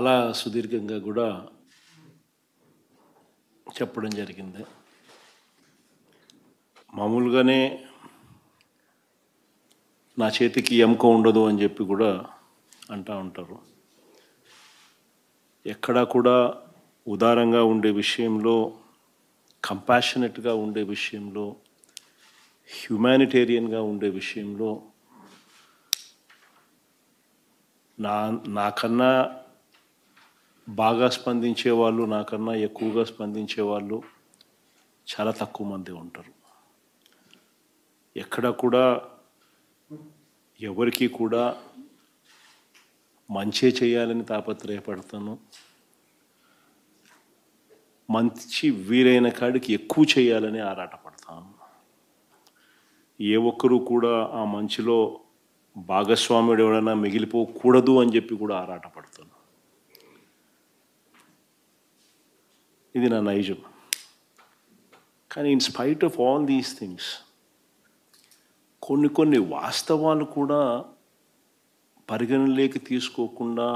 చాలా సుదీర్ఘంగా కూడా చెప్పడం జరిగింది మామూలుగానే నా చేతికి ఎముక ఉండదు అని చెప్పి కూడా అంటూ ఉంటారు ఎక్కడా కూడా ఉదారంగా ఉండే విషయంలో కంపాషనెట్గా ఉండే విషయంలో హ్యుమానిటేరియన్గా ఉండే విషయంలో నా నాకన్నా బాగా స్పందించేవాళ్ళు నాకన్నా ఎక్కువగా స్పందించేవాళ్ళు చాలా తక్కువ మంది ఉంటారు ఎక్కడ కూడా ఎవరికి కూడా మంచే చేయాలని తాపత్రయపడతాను మంచి వీలైన కాడికి ఎక్కువ చేయాలని ఆరాటపడతాను ఏ ఒక్కరూ కూడా ఆ మంచిలో భాగస్వాముడు ఎవడైనా మిగిలిపోకూడదు అని చెప్పి కూడా ఆరాటపడతాను ఇది నా నైజం కానీ in spite of all these things కొన్ని కొన్ని వాస్తవాలు కూడా పరిగణలోకి తీసుకోకుండా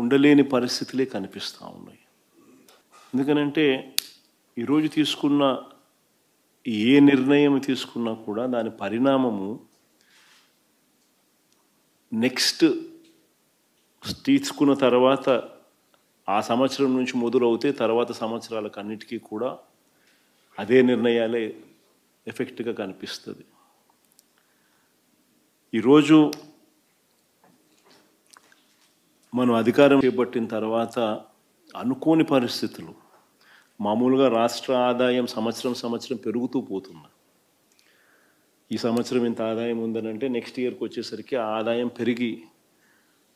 ఉండలేని పరిస్థితులే కనిపిస్తూ ఉన్నాయి ఎందుకనంటే ఈరోజు తీసుకున్న ఏ నిర్ణయం తీసుకున్నా కూడా దాని పరిణామము నెక్స్ట్ తీసుకున్న తర్వాత ఆ సంవత్సరం నుంచి మొదలవుతే తర్వాత సంవత్సరాలకు అన్నిటికీ కూడా అదే నిర్ణయాలే ఎఫెక్ట్గా కనిపిస్తుంది ఈరోజు మనం అధికారం చేపట్టిన తర్వాత అనుకోని పరిస్థితులు మామూలుగా రాష్ట్ర ఆదాయం సంవత్సరం సంవత్సరం పెరుగుతూ పోతుంది ఈ సంవత్సరం ఇంత ఆదాయం ఉందనంటే నెక్స్ట్ ఇయర్కి వచ్చేసరికి ఆ ఆదాయం పెరిగి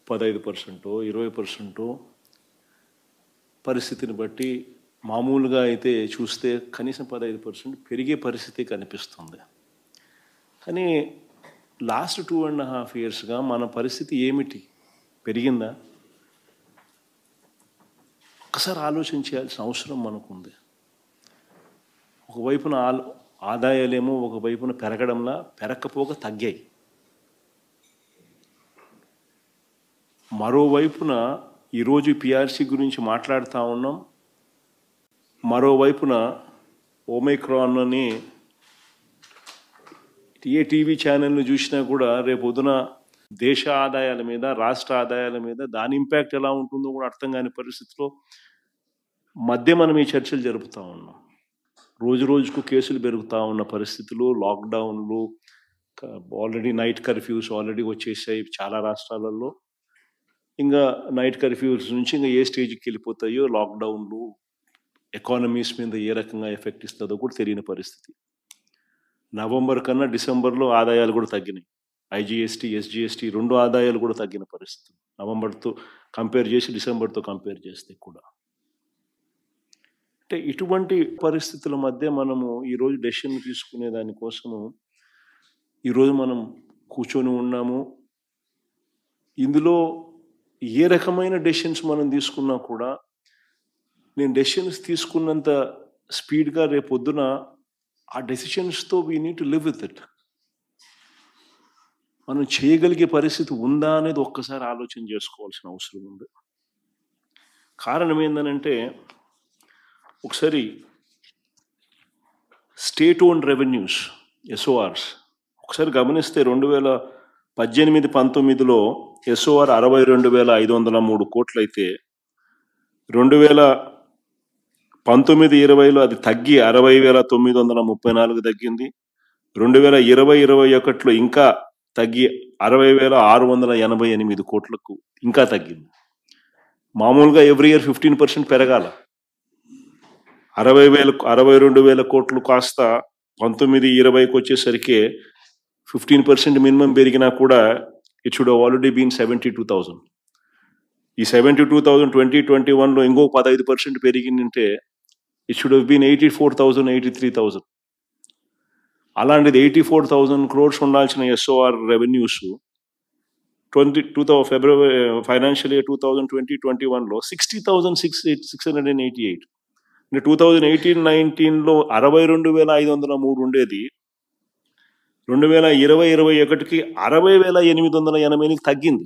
పదహైదు పర్సెంటో ఇరవై పర్సెంటో పరిస్థితిని బట్టి మామూలుగా అయితే చూస్తే కనీసం పదహైదు పర్సెంట్ పెరిగే పరిస్థితి కనిపిస్తుంది కానీ లాస్ట్ టూ అండ్ హాఫ్ ఇయర్స్గా మన పరిస్థితి ఏమిటి పెరిగిందా ఒకసారి ఆలోచన చేయాల్సిన అవసరం మనకుంది ఒకవైపున ఆలో ఆదాయాలేమో ఒకవైపున పెరగడంలా పెరగకపోక తగ్గాయి మరోవైపున ఈరోజు పిఆర్సీ గురించి మాట్లాడుతూ ఉన్నాం మరోవైపున ఓమైక్రాన్ అని ఏ టీవీ ఛానల్ను చూసినా కూడా రేపు పొద్దున దేశ ఆదాయాల మీద రాష్ట్ర ఆదాయాల మీద దాని ఇంపాక్ట్ ఎలా ఉంటుందో కూడా అర్థం కాని పరిస్థితిలో మధ్య మనం ఈ చర్చలు జరుపుతూ ఉన్నాం రోజు రోజుకు కేసులు పెరుగుతూ ఉన్న పరిస్థితులు లాక్డౌన్లు ఆల్రెడీ నైట్ కర్ఫ్యూస్ ఆల్రెడీ వచ్చేసాయి చాలా రాష్ట్రాలలో ఇంకా నైట్ కర్ఫ్యూస్ నుంచి ఇంకా ఏ స్టేజ్కి వెళ్ళిపోతాయో లాక్డౌన్లు ఎకానమీస్ మీద ఏ రకంగా ఎఫెక్ట్ ఇస్తుందో కూడా తెలియని పరిస్థితి నవంబర్ కన్నా డిసెంబర్లో ఆదాయాలు కూడా తగ్గినాయి ఐజిఎస్టి ఎస్జిఎస్టి రెండు ఆదాయాలు కూడా తగ్గిన పరిస్థితి నవంబర్తో కంపేర్ చేసి డిసెంబర్తో కంపేర్ చేస్తే కూడా అంటే ఇటువంటి పరిస్థితుల మధ్య మనము ఈరోజు డెసిషన్ తీసుకునే దానికోసము ఈరోజు మనం కూర్చొని ఉన్నాము ఇందులో ఏ రకమైన డెసిషన్స్ మనం తీసుకున్నా కూడా నేను డెసిషన్స్ తీసుకున్నంత స్పీడ్గా రేపు పొద్దున ఆ డెసిషన్స్తో we need to live with it మనం చేయగలిగే పరిస్థితి ఉందా అనేది ఒక్కసారి ఆలోచన చేసుకోవాల్సిన అవసరం ఉంది కారణం ఏంటనంటే ఒకసారి స్టేట్ ఓన్ రెవెన్యూస్ ఎస్ఓఆర్స్ ఒకసారి గమనిస్తే రెండు వేల పద్దెనిమిది పంతొమ్మిదిలో ఎస్ఓఆర్ అరవై రెండు వేల ఐదు వందల మూడు కోట్లయితే రెండు వేల పంతొమ్మిది ఇరవైలో అది తగ్గి అరవై వేల తొమ్మిది వందల ముప్పై నాలుగు తగ్గింది రెండు వేల ఇరవై ఇరవై ఒకటిలో ఇంకా తగ్గి అరవై వేల ఆరు వందల ఎనభై ఎనిమిది కోట్లకు ఇంకా తగ్గింది మామూలుగా ఎవ్రీ ఇయర్ ఫిఫ్టీన్ పర్సెంట్ పెరగాల అరవై వేల అరవై రెండు వేల కోట్లు కాస్త పంతొమ్మిది ఇరవైకి వచ్చేసరికి ఫిఫ్టీన్ పర్సెంట్ మినిమం పెరిగినా కూడా it should already been seventy two thousand ఈ seventy two thousand twenty twenty వన్లో ఇంకో పదహైదు పర్సెంట్ పెరిగిందంటే it should been eighty four thousand eighty three thousand అలాంటిది ఎయిటీ ఫోర్ థౌజండ్ క్రోర్స్ ఉండాల్సిన SOR revenues twenty two thou February financial year two thousand twenty twenty వన్లో sixty thousand six eight six hundred and eighty eight అంటే two thousand eighteen నైన్టీన్లో అరవై రెండు వేల ఐదు వందల మూడు ఉండేది రెండు వేల ఇరవై ఇరవై ఒకటికి అరవై వేల ఎనిమిది వందల ఎనభైకి తగ్గింది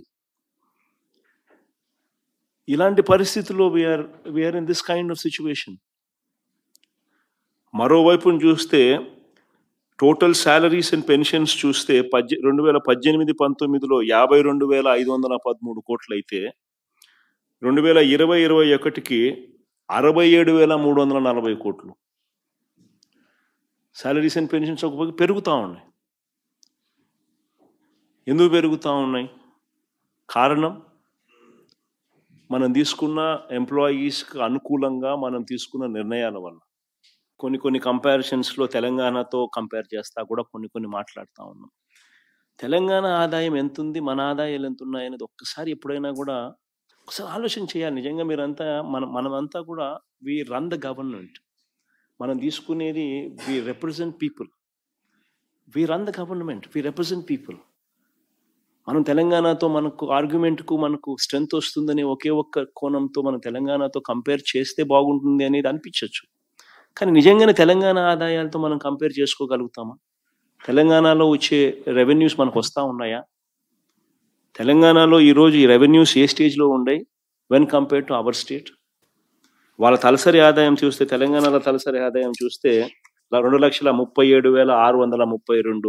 ఇలాంటి పరిస్థితుల్లో we are we are in this kind of situation మరోవైపును చూస్తే టోటల్ శాలరీస్ అండ్ పెన్షన్స్ చూస్తే పద్ రెండు వేల పద్దెనిమిది పంతొమ్మిదిలో యాభై రెండు వేల ఐదు వందల పదమూడు కోట్లయితే రెండు వేల ఇరవై ఇరవై ఒకటికి అరవై ఏడు వేల మూడు వందల నలభై కోట్లు శాలరీస్ అండ్ పెన్షన్స్ ఒక పెరుగుతూ ఉన్నాయి ఎందుకు పెరుగుతూ ఉన్నాయి కారణం మనం తీసుకున్న ఎంప్లాయీస్కి అనుకూలంగా మనం తీసుకున్న నిర్ణయాల వల్ల కొన్ని కొన్ని కంపారిజన్స్లో తెలంగాణతో కంపేర్ చేస్తా కూడా కొన్ని కొన్ని మాట్లాడుతూ ఉన్నాం తెలంగాణ ఆదాయం ఎంత ఉంది మన ఆదాయాలు ఎంత ఉన్నాయనేది ఒక్కసారి ఎప్పుడైనా కూడా ఒకసారి ఆలోచన చేయాలి నిజంగా మీరంతా మన మనమంతా కూడా వి రన్ ద గవర్నమెంట్ మనం తీసుకునేది we represent people we run the government we represent people మనం తెలంగాణతో మనకు ఆర్గ్యుమెంట్కు మనకు స్ట్రెంగ్త్ వస్తుందని ఒకే ఒక్క కోణంతో మనం తెలంగాణతో కంపేర్ చేస్తే బాగుంటుంది అనేది అనిపించవచ్చు కానీ నిజంగానే తెలంగాణ ఆదాయాలతో మనం కంపేర్ చేసుకోగలుగుతామా తెలంగాణలో వచ్చే రెవెన్యూస్ మనకు వస్తూ ఉన్నాయా తెలంగాణలో ఈరోజు ఈ రెవెన్యూస్ ఏ స్టేజ్లో ఉన్నాయి when compare to our state వాళ్ళ తలసరి ఆదాయం చూస్తే తెలంగాణలో తలసరి ఆదాయం చూస్తే రెండు లక్షల ముప్పై ఏడు వేల ఆరు వందల ముప్పై రెండు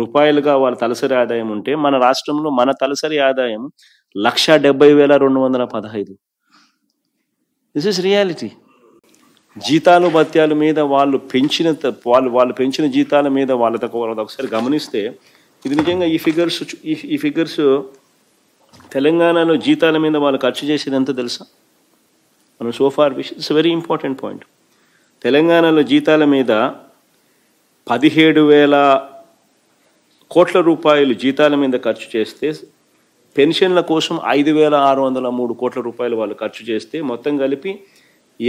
రూపాయలుగా వాళ్ళ తలసరి ఆదాయం ఉంటే మన రాష్ట్రంలో మన తలసరి ఆదాయం లక్ష డెబ్బై వేల రెండు వందల పదహైదు దిస్ ఇస్ రియాలిటీ జీతాలు భత్యాల మీద వాళ్ళు పెంచిన వాళ్ళు వాళ్ళు పెంచిన జీతాల మీద వాళ్ళ ఒకసారి గమనిస్తే ఇది నిజంగా ఈ ఫిగర్స్ ఈ ఫిగర్స్ తెలంగాణలో జీతాల మీద వాళ్ళు ఖర్చు చేసేది ఎంత తెలుసా మనం so far which it's very important point తెలంగాణలో జీతాల మీద పదిహేడు వేల కోట్ల రూపాయలు జీతాల మీద ఖర్చు చేస్తే పెన్షన్ల కోసం ఐదు వేల ఆరు వందల మూడు కోట్ల రూపాయలు వాళ్ళు ఖర్చు చేస్తే మొత్తం కలిపి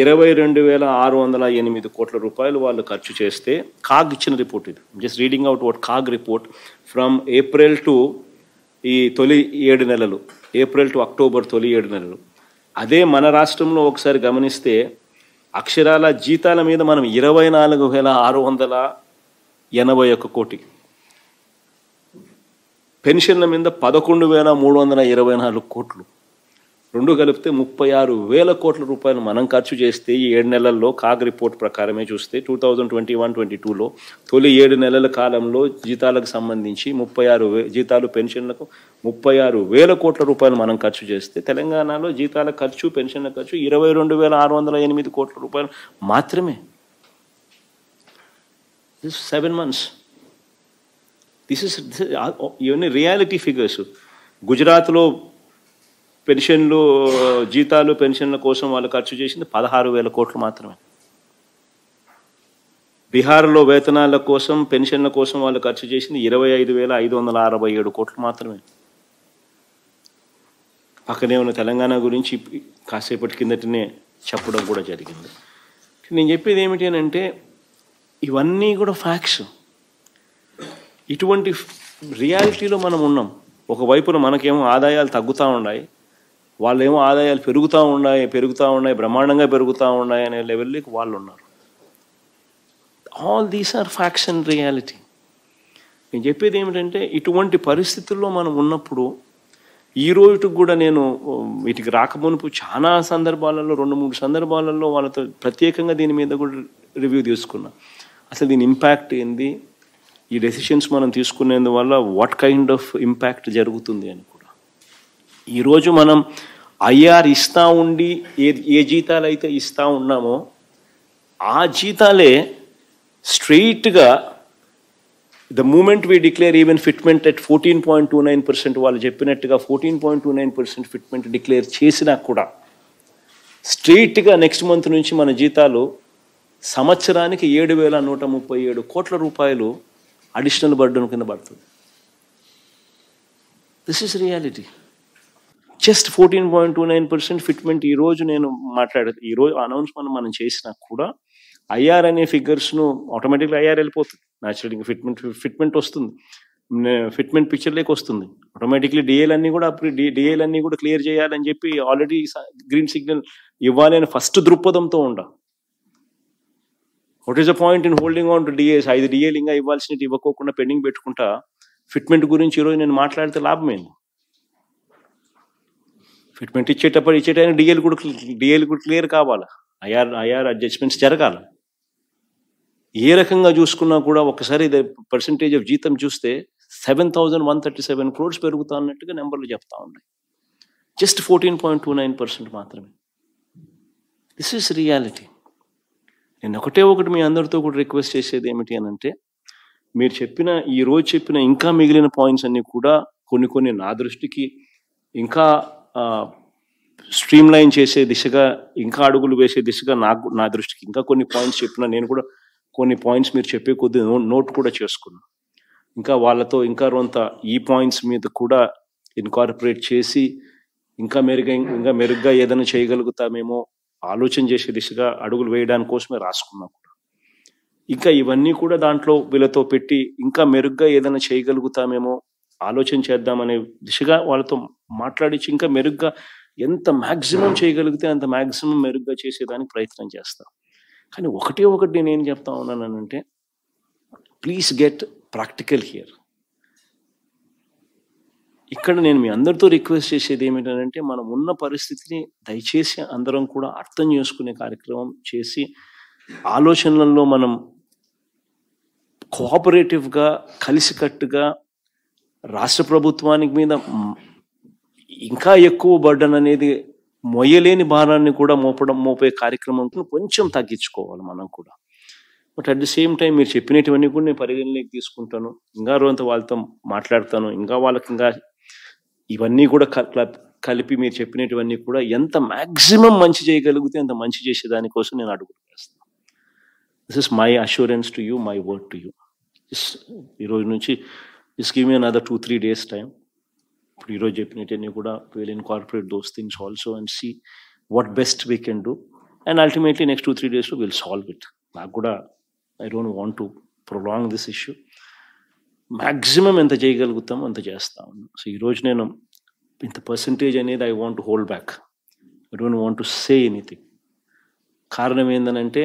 ఇరవై రెండు వేల ఆరు వందల ఎనిమిది కోట్ల రూపాయలు వాళ్ళు ఖర్చు చేస్తే కాగ్ ఇచ్చిన రిపోర్ట్ ఇది just reading out what CAG report from April to ఈ తొలి ఏడు నెలలు ఏప్రిల్ టు అక్టోబర్ తొలి ఏడు నెలలు అదే మన రాష్ట్రంలో ఒకసారి గమనిస్తే అక్షరాల జీతాల మీద మనం ఇరవై నాలుగు వేల ఆరు వందల ఎనభై ఒక్క కోటి పెన్షన్ల మీద పదకొండు వేల మూడు వందల ఇరవై నాలుగు కోట్లు రెండు కలిపితే ముప్పై ఆరు వేల కోట్ల రూపాయలు మనం ఖర్చు చేస్తే ఈ ఏడు నెలల్లో కాగ్ రిపోర్ట్ ప్రకారమే చూస్తే two thousand twenty one twenty టూలో తొలి ఏడు నెలల కాలంలో జీతాలకు సంబంధించి ముప్పై ఆరు జీతాలు పెన్షన్లకు ముప్పై ఆరు వేల కోట్ల రూపాయలు మనం ఖర్చు చేస్తే తెలంగాణలో జీతాల ఖర్చు పెన్షన్ల ఖర్చు ఇరవై రెండు వేల ఆరు వందల ఎనిమిది కోట్ల రూపాయలు మాత్రమే సెవెన్ మంత్స్ దిస్ ఇస్ ఇవన్నీ రియాలిటీ ఫిగర్స్ గుజరాత్లో పెన్షన్లు uh, జీతాలు పెన్షన్ల కోసం వాళ్ళు ఖర్చు చేసింది పదహారు వేల కోట్లు మాత్రమే బీహార్లో వేతనాల కోసం పెన్షన్ల కోసం వాళ్ళు ఖర్చు చేసింది ఇరవై ఐదు వేల ఐదు వందల అరవై ఏడు కోట్లు మాత్రమే పక్కనే ఉన్న తెలంగాణ గురించి కాసేపటి కిందటనే చెప్పడం కూడా జరిగింది నేను చెప్పేది ఏమిటి అంటే ఇవన్నీ కూడా ఫ్యాక్ట్స్ ఇటువంటి రియాలిటీలో మనం ఉన్నాం ఒకవైపున మనకేమో ఆదాయాలు తగ్గుతూ ఉన్నాయి వాళ్ళేమో ఆదాయాలు పెరుగుతూ ఉన్నాయి పెరుగుతూ ఉన్నాయి బ్రహ్మాండంగా పెరుగుతూ ఉన్నాయి అనే లెవెల్లోకి వాళ్ళు ఉన్నారు all these are faction reality నేను చెప్పేది ఏమిటంటే ఇటువంటి పరిస్థితుల్లో మనం ఉన్నప్పుడు ఈ రోజుకి కూడా నేను వీటికి రాకమునుపు చాలా సందర్భాలలో రెండు మూడు సందర్భాలలో వాళ్ళతో ప్రత్యేకంగా దీని మీద కూడా రివ్యూ తీసుకున్నా అసలు దీని ఇంపాక్ట్ ఏంది ఈ డెసిషన్స్ మనం తీసుకునేందువల్ల వాట్ కైండ్ ఆఫ్ ఇంపాక్ట్ జరుగుతుంది అని కూడా ఈరోజు మనం ఐఆర్ ఇస్తూ ఉండి ఏ ఏ జీతాలు అయితే ఇస్తూ ఉన్నామో ఆ జీతాలే స్ట్రెయిట్గా the moment we declare even fitment at fourteen point two nine percent వాళ్ళు చెప్పినట్టుగా fourteen point two nine percent fitment declare చేసినా కూడా స్ట్రెయిట్గా నెక్స్ట్ మంత్ నుంచి మన జీతాలు సంవత్సరానికి ఏడు వేల నూట ముప్పై ఏడు కోట్ల రూపాయలు అడిషనల్ బర్డన్ కింద పడుతుంది this is reality just fourteen point two nine percent fitment ఈరోజు నేను మాట్లాడే ఈరోజు అనౌన్స్మెంట్ మనం చేసినా కూడా ఐఆర్ అనే ఫిగర్స్ను ఆటోమేటిక్గా ఐఆర్ వెళ్ళిపోతుంది ఇంకా ఫిట్మెంట్ ఫిట్మెంట్ వస్తుంది ఫిట్మెంట్ పిక్చర్ లేక వస్తుంది ఆటోమేటిక్లీ డిఏల్ అన్ని కూడా అప్పుడు డిఏల్ అన్ని కూడా క్లియర్ చేయాలని చెప్పి ఆల్రెడీ గ్రీన్ సిగ్నల్ ఇవ్వాలి అని ఫస్ట్ దృక్పథంతో ఉండ what is the point in holding on to DAs ఐదు డిఏలు ఇంకా ఇవ్వాల్సినవి ఇవ్వకోకుండా పెండింగ్ పెట్టుకుంటా ఫిట్మెంట్ గురించి ఈరోజు నేను మాట్లాడితే లాభమేంది ఫిట్మెంట్ ఇచ్చేటప్పుడు ఇచ్చేటైనా డిఏలు కూడా డిఏలు కూడా క్లియర్ కావాలి ఐఆర్ ఐఆర్ అడ్జస్ట్మెంట్స్ జరగాలి ఏ రకంగా చూసుకున్నా కూడా ఒకసారి పర్సంటేజ్ ఆఫ్ జీతం చూస్తే seven thousand one thirty seven crores పెరుగుతా అన్నట్టుగా నెంబర్లు చెప్తా ఉన్నాయి just fourteen point two nine percent మాత్రమే దిస్ ఈస్ రియాలిటీ నేను ఒకటే ఒకటి మీ అందరితో కూడా రిక్వెస్ట్ చేసేది ఏమిటి అని అంటే మీరు చెప్పిన ఈ రోజు చెప్పిన ఇంకా మిగిలిన పాయింట్స్ అన్నీ కూడా కొన్ని కొన్ని నా దృష్టికి ఇంకా స్ట్రీమ్ లైన్ చేసే దిశగా ఇంకా అడుగులు వేసే దిశగా నాకు నా దృష్టికి ఇంకా కొన్ని పాయింట్స్ చెప్పిన నేను కూడా కొన్ని పాయింట్స్ మీరు చెప్పే కొద్ది నోట్ కూడా చేసుకున్నా ఇంకా వాళ్ళతో ఇంకా కొంత ఈ పాయింట్స్ మీద కూడా ఇన్కార్పొరేట్ చేసి ఇంకా మెరుగై ఇంకా మెరుగ్గా ఏదైనా చేయగలుగుతామేమో ఆలోచన చేసే దిశగా అడుగులు వేయడాని కోసమే రాసుకున్నా కూడా ఇంకా ఇవన్నీ కూడా దాంట్లో వీళ్ళతో పెట్టి ఇంకా మెరుగ్గా ఏదైనా చేయగలుగుతామేమో ఆలోచన చేద్దామనే దిశగా వాళ్ళతో మాట్లాడించి ఇంకా మెరుగ్గా ఎంత మ్యాక్సిమం చేయగలిగితే అంత మ్యాక్సిమం మెరుగ్గా చేసేదానికి ప్రయత్నం చేస్తాం కానీ ఒకటే ఒకటి నేనేం చెప్తా ఉన్నానంటే ప్లీజ్ గెట్ ప్రాక్టికల్ హియర్ ఇక్కడ నేను మీ అందరితో రిక్వెస్ట్ చేసేది ఏమిటంటే మనం ఉన్న పరిస్థితిని దయచేసి అందరం కూడా అర్థం చేసుకునే కార్యక్రమం చేసి ఆలోచనలలో మనం కోఆపరేటివ్గా కలిసికట్టుగా రాష్ట్ర ప్రభుత్వానికి మీద ఇంకా ఎక్కువ బర్డన్ అనేది మొయ్యలేని భారాన్ని కూడా మోపడం మోపే కార్యక్రమం కొంచెం తగ్గించుకోవాలి మనం కూడా but at the same time మీరు చెప్పినటువన్నీ కూడా నేను పరిగణలోకి తీసుకుంటాను ఇంకా రోజంతా వాళ్ళతో మాట్లాడతాను ఇంకా వాళ్ళకి ఇంకా ఇవన్నీ కూడా కలిపి మీరు చెప్పినటువన్నీ కూడా ఎంత మ్యాక్సిమం మంచి చేయగలిగితే అంత మంచి చేసే దానికోసం నేను అడుగులు వేస్తాను this is my assurance to you my word to you ఈరోజు నుంచి is give me another two three days time ఇప్పుడు ఈరోజు చెప్పినట్టన్నీ కూడా will corporate those things also and see what best we can do and ultimately next two three డేస్లో will solve it నాకు కూడా I don't want to prolong this issue maximum ఎంత చేయగలుగుతామో అంత చేస్తా ఉన్నాం సో ఈరోజు నేను ఇంత పర్సంటేజ్ అనేది I want hold back I don't want to say anything కారణం ఏంటనంటే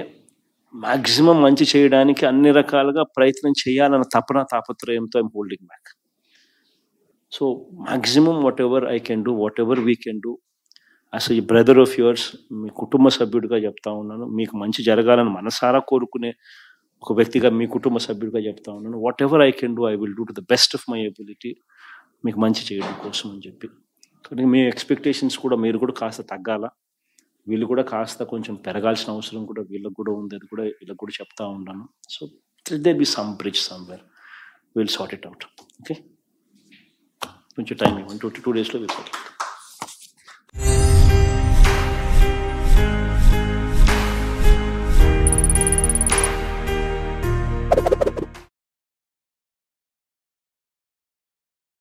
మ్యాక్సిమం మంచి చేయడానికి అన్ని రకాలుగా ప్రయత్నం చేయాలన్న తపన తాపత్రయంతో I'm holding back so maximum whatever I can do whatever we can do అసలు ఈ బ్రదర్ ఆఫ్ యువర్స్ మీ కుటుంబ సభ్యుడిగా చెప్తా ఉన్నాను మీకు మంచి జరగాలని మనసారా కోరుకునే ఒక వ్యక్తిగా మీ కుటుంబ సభ్యుడిగా చెప్తా ఉన్నాను whatever I can do I will do to the best of my ability మీకు మంచి చేయడం కోసం అని చెప్పి కానీ మీ ఎక్స్పెక్టేషన్స్ కూడా మీరు కూడా కాస్త తగ్గాల వీళ్ళు కూడా కాస్త కొంచెం పెరగాల్సిన అవసరం కూడా వీళ్ళకి కూడా ఉంది అది కూడా వీళ్ళకి కూడా చెప్తా ఉన్నాను so they be some bridge somewhere will sort it out okay కొంచెం టైం ఇవ్వండి టూ టూ డేస్లో విల్ సార్ట్ అవుట్